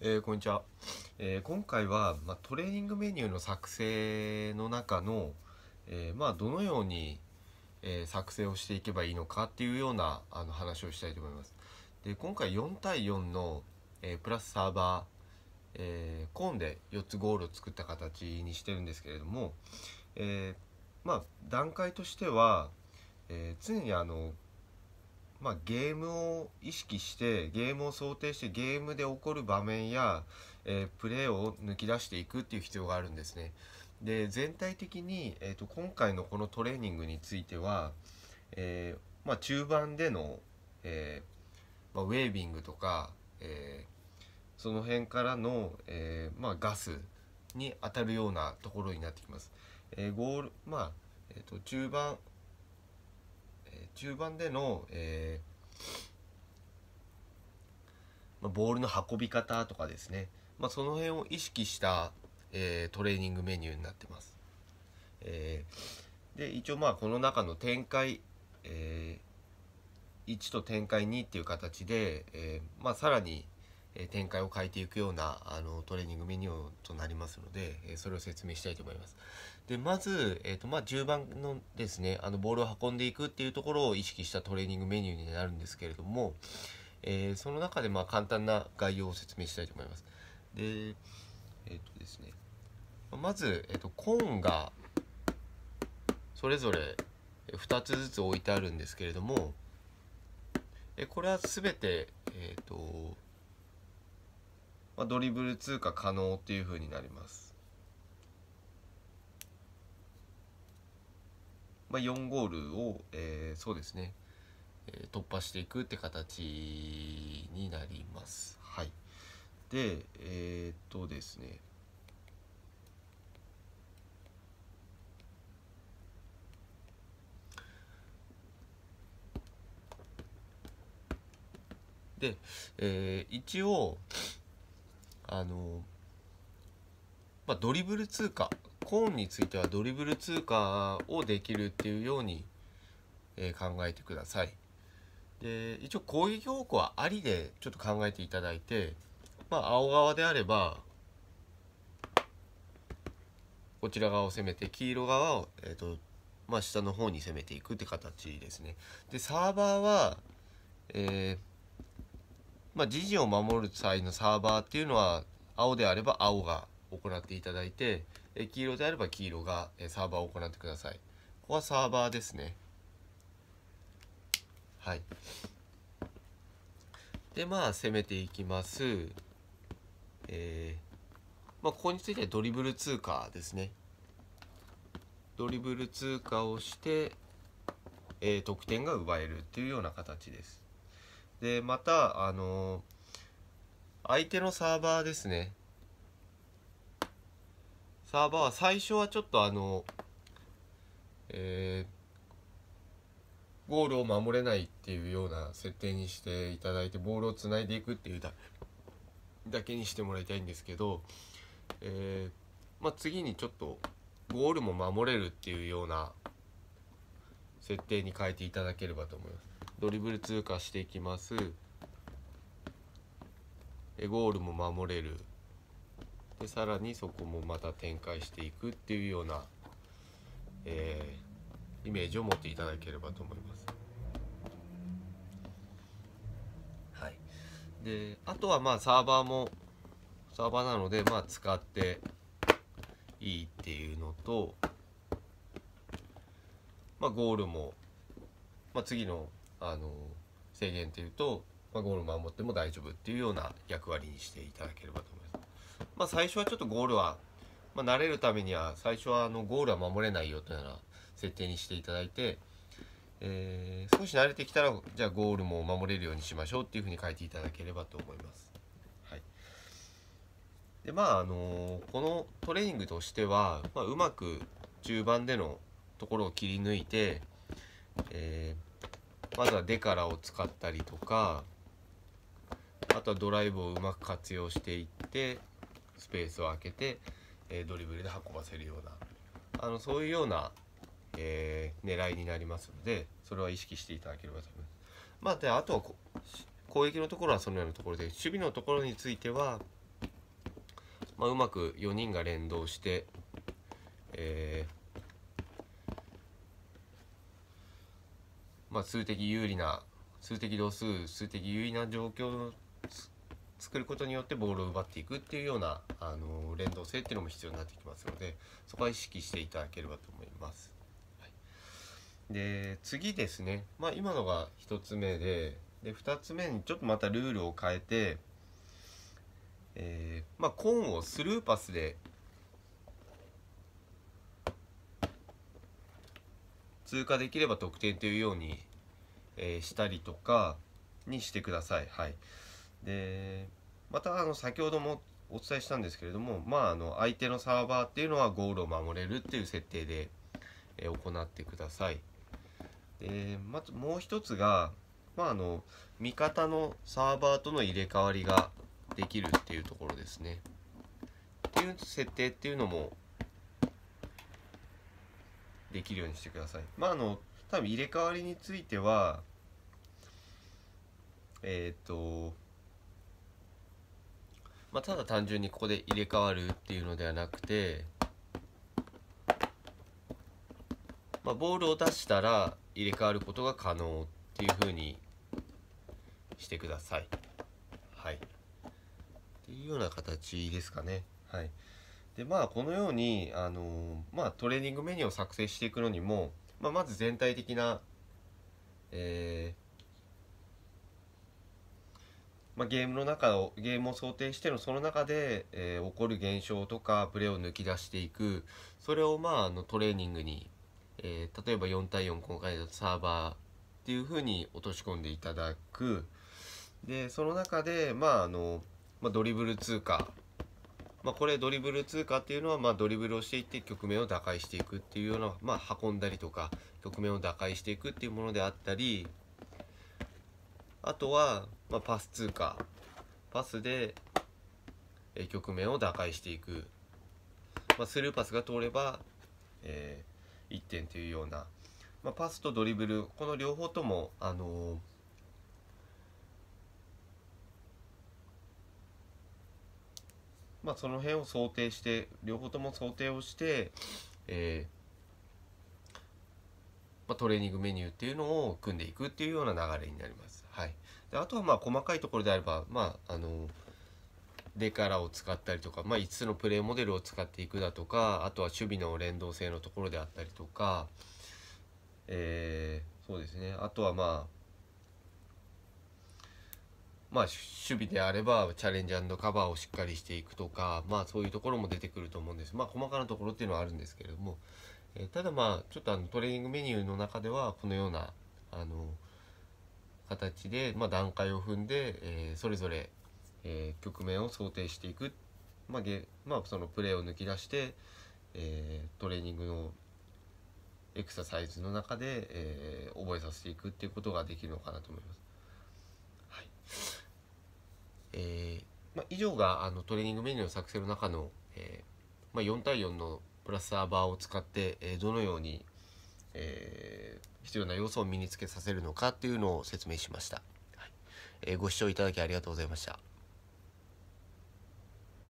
えー、こんにちは、えー、今回は、まあ、トレーニングメニューの作成の中の、えー、まあ、どのように、え作成をしていけばいいのかっていうようなあの話をしたいと思います。で今回4対4の、えプラスサーバー、えコーンで4つゴールを作った形にしてるんですけれども、えまあ、段階としては、え常にあのまあ、ゲームを意識してゲームを想定してゲームで起こる場面や、えー、プレーを抜き出していくっていう必要があるんですね。で全体的に、えーと、今回のこのトレーニングについては、えー、まあ、中盤での、えー、まあ、ウェービングとか、えその辺からの、えまあ、ガスに当たるようなところになってきます。えゴールまあえーと中盤中盤での、えー、まあ、ボールの運び方とかですね、まあ、その辺を意識した、えー、トレーニングメニューになってます。えー、で一応まあこの中の展開、えー、1と展開2っていう形で、えーまあ、さらにえ展開を変えていくようなあのトレーニングメニューとなりますので、えそれを説明したいと思います。でまず、えーとまあ、10番のですねあのボールを運んでいくっていうところを意識したトレーニングメニューになるんですけれども、えー、その中でまあ簡単な概要を説明したいと思います。でえっ、ー、とですねまず、えーと、コーンがそれぞれ2つずつ置いてあるんですけれどもえこれは全て、えっ、ー、とまあ、ドリブル通過可能っていうふうになります。まあ、4ゴールを、えー、そうですね、え突破していくって形になります。はい、で、えー、っとですね、で、えー、一応あのまあ、ドリブル通貨コーンについてはドリブル通貨をできるっていうように、えー、考えてください。で一応攻撃方向はありでちょっと考えていただいて、まあ、青側であればこちら側を攻めて黄色側を、えーとまあ、下の方に攻めていくって形ですね。でサーバーは、えーまあ、時事を守る際のサーバーっていうのは青であれば青が行っていただいて黄色であれば黄色がサーバーを行ってくださいここはサーバーですねはいでまあ攻めていきますえー、まあ、ここについてはドリブル通過ですねドリブル通過をして、えー、得点が奪えるっていうような形ですでまたあの相手のサーバーですねサーバーは最初はちょっとあのえー、ゴールを守れないっていうような設定にしていただいてボールをつないでいくっていうだだけにしてもらいたいんですけど、えー、まあ、次にちょっとゴールも守れるっていうような設定に変えていただければと思います。ドリブル通過していきますでゴールも守れるでさらにそこもまた展開していくっていうような、えー、イメージを持っていただければと思います。はい、であとはまあサーバーもサーバーなのでまあ使っていいっていうのと、まあ、ゴールも、まあ、次のあの制限っていうと、まあ、ゴールを守っても大丈夫っていうような役割にしていただければと思います。まあ、最初はちょっとゴールは、まあ、慣れるためには最初はあのゴールは守れないよというような設定にしていただいて、えー、少し慣れてきたらじゃあゴールも守れるようにしましょうっていうふうに書いていただければと思います。はい、でまああのこのトレーニングとしては、まあ、うまく中盤でのところを切り抜いて、えーまずはデカラを使ったりとかあとはドライブをうまく活用していってスペースを空けて、えドリブルで運ばせるようなあのそういうような、えー、狙いになりますのでそれは意識していただければと思います。まあ、であとは攻撃のところはそのようなところで守備のところについては、まあ、うまく4人が連動して、えーまあ、数的有利な数的度数数的優位な状況を作ることによってボールを奪っていくっていうようなあの連動性っていうのも必要になってきますのでそこは意識していただければと思います。はい、で次ですね、まあ、今のが1つ目でで2つ目にちょっとまたルールを変えて、えー、まあ、コーンをスルーパスで通過できれば得点というようにえー、したりとかにしてください。はい、でまたあの先ほどもお伝えしたんですけれども、まあ、あの相手のサーバーっていうのはゴールを守れるっていう設定で、えー、行ってください。でまずもう一つが、まあ、あの味方のサーバーとの入れ替わりができるっていうところですね。っていう設定っていうのもできるようにしてください。まああの多分入れ替わりについてはえっ、ー、とまあただ単純にここで入れ替わるっていうのではなくて、まあ、ボールを出したら入れ替わることが可能っていうふうにしてください。はい、っていうような形ですかね。はい、でまあこのようにあのー、まあ、トレーニングメニューを作成していくのにもまあ、まず全体的な、えー、まあ、ゲームの中をゲームを想定してのその中で、えー、起こる現象とかプレーを抜き出していくそれを、まあ、あのトレーニングに、えー、例えば4対4今回のサーバーっていうふうに落とし込んでいただくでその中で、まああのまあ、ドリブル通過まあ、これドリブル通過っていうのは、まドリブルをしていって局面を打開していくっていうような、まあ、運んだりとか局面を打開していくっていうものであったりあとは、まパス通過パスで局面を打開していく、まあ、スルーパスが通れば、えー、1点というような、まあ、パスとドリブルこの両方とも、あのーまあ、その辺を想定して両方とも想定をして、えー、まあ、トレーニングメニューっていうのを組んでいくっていうような流れになります。はい、であとはまあ細かいところであれば、まあ、あのデカラを使ったりとか、まあ、5つのプレーモデルを使っていくだとかあとは守備の連動性のところであったりとか、えー、そうですねあとはまあまあ、守備であればチャレンジカバーをしっかりしていくとか、まあ、そういうところも出てくると思うんです、まあ、細かなところっていうのはあるんですけれども、えー、ただまあちょっとあのトレーニングメニューの中ではこのようなあの形で、まあ、段階を踏んで、えー、それぞれ、えー、局面を想定していく、まあゲまあ、そのプレーを抜き出して、えトレーニングのエクササイズの中で、え覚えさせていくっていうことができるのかなと思います。えー、まあ、以上があのトレーニングメニューの作成の中の、えー、まあ、4対4のプラスサーバーを使って、えー、どのように、え必要な要素を身につけさせるのかっていうのを説明しました、はいえご視聴いただきありがとうございました